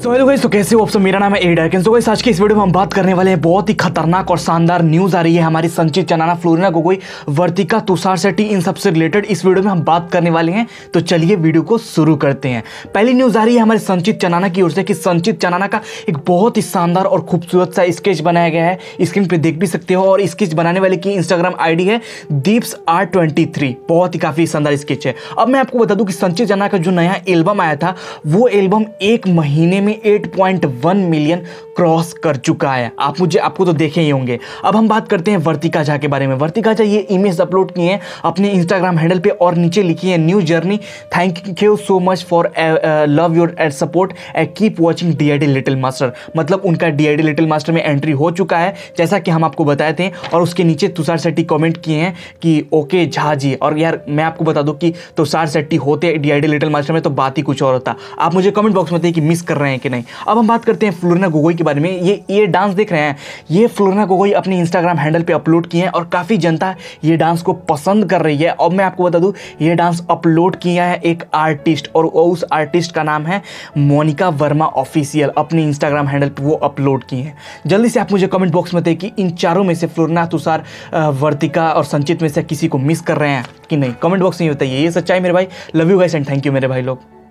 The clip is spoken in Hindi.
सो हेलो गाइस तो कैसे हो आप सब मेरा नाम है एड सो गाइस आज की इस वीडियो में हम बात करने वाले हैं बहुत ही खतरनाक और शानदार न्यूज़ आ रही है हमारी संचित चनाना फ्लोरिना गोगोई वर्तिका तुषार सेट्टी इन सबसे रिलेटेड इस वीडियो में हम बात करने वाले हैं तो चलिए वीडियो को शुरू करते हैं पहली न्यूज़ आ रही है हमारे संचित चनाना की ओर से कि संचित चनाना का एक बहुत ही शानदार और खूबसूरत सा स्केच बनाया गया है स्क्रीन पर देख भी सकते हो और स्केच बनाने वाले की इंस्टाग्राम आई है दीप्स आर बहुत ही काफ़ी शानदार स्केच है अब मैं आपको बता दूँ कि संचित चना का जो नया एल्बम आया था वो एल्बम एक महीने में 8.1 मिलियन क्रॉस कर चुका है आप मुझे आपको तो देखे ही होंगे अब हम बात करते हैं वर्तिका झा के बारे में वर्तिका झा ये इमेज अपलोड किए हैं अपने इंस्टाग्राम हैंडल पे और नीचे लिखी है new journey thank you so much for love your and support a keep watching the little master मतलब उनका डी लिटिल मास्टर में एंट्री हो चुका है जैसा कि हम आपको बताए थे और उसके नीचे तुषार शेट्टी कॉमेंट किए हैं कि ओके झा जी और यार मैं आपको बता दूँ कि तुषार शेट्टी होते डी लिटिल मास्टर में तो बात ही कुछ और होता आप मुझे कमेंट बॉक्स में बताइए कि मिस कर रहे हैं रहे हैं कि नहीं अब हम बात करते हैं फ्लोरना गोगोई के बारे में ये ये डांस देख रहे हैं ये फ्लोरना गोगोई अपने इंस्टाग्राम हैंडल पे अपलोड किए हैं और काफ़ी जनता ये डांस को पसंद कर रही है अब मैं आपको बता दूँ ये डांस अपलोड किया है एक आर्टिस्ट और उस आर्टिस्ट का नाम है मोनिका वर्मा ऑफिशियल अपने इंस्टाग्राम हैंडल पर वो अपलोड किए हैं जल्दी से आप मुझे कमेंट बॉक्स में दें कि इन चारों में से फ्लोरना तुषार वर्तिका और संचित में से किसी को मिस कर रहे हैं कि नहीं कमेंट बॉक्स में बताइए ये सच्चाई मेरे भाई love you guys and thank you मेरे भाई लोग